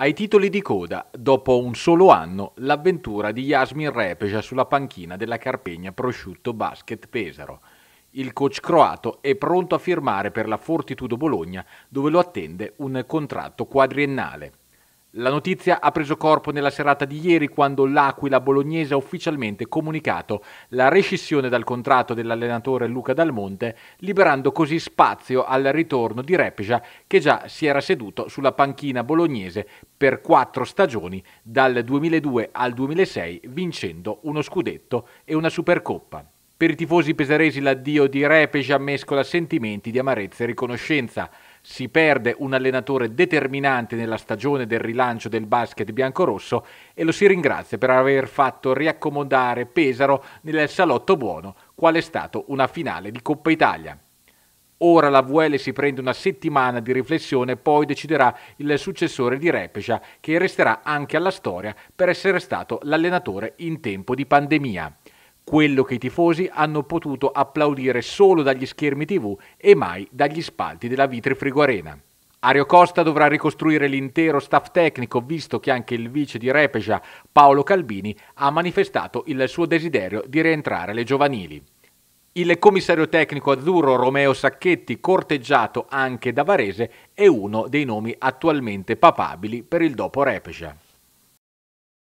Ai titoli di coda, dopo un solo anno, l'avventura di Jasmin Repeja sulla panchina della Carpegna Prosciutto Basket Pesaro. Il coach croato è pronto a firmare per la Fortitudo Bologna, dove lo attende un contratto quadriennale. La notizia ha preso corpo nella serata di ieri quando l'Aquila bolognese ha ufficialmente comunicato la rescissione dal contratto dell'allenatore Luca Dalmonte, liberando così spazio al ritorno di Repja che già si era seduto sulla panchina bolognese per quattro stagioni dal 2002 al 2006 vincendo uno scudetto e una supercoppa. Per i tifosi pesaresi l'addio di Repja mescola sentimenti di amarezza e riconoscenza si perde un allenatore determinante nella stagione del rilancio del basket biancorosso e lo si ringrazia per aver fatto riaccomodare Pesaro nel salotto buono, quale è stato una finale di Coppa Italia. Ora la VL si prende una settimana di riflessione e poi deciderà il successore di Repescia, che resterà anche alla storia per essere stato l'allenatore in tempo di pandemia quello che i tifosi hanno potuto applaudire solo dagli schermi tv e mai dagli spalti della Vitri Frigo Arena. Ario Costa dovrà ricostruire l'intero staff tecnico, visto che anche il vice di Repeja, Paolo Calbini, ha manifestato il suo desiderio di rientrare alle giovanili. Il commissario tecnico azzurro Romeo Sacchetti, corteggiato anche da Varese, è uno dei nomi attualmente papabili per il dopo Repeja.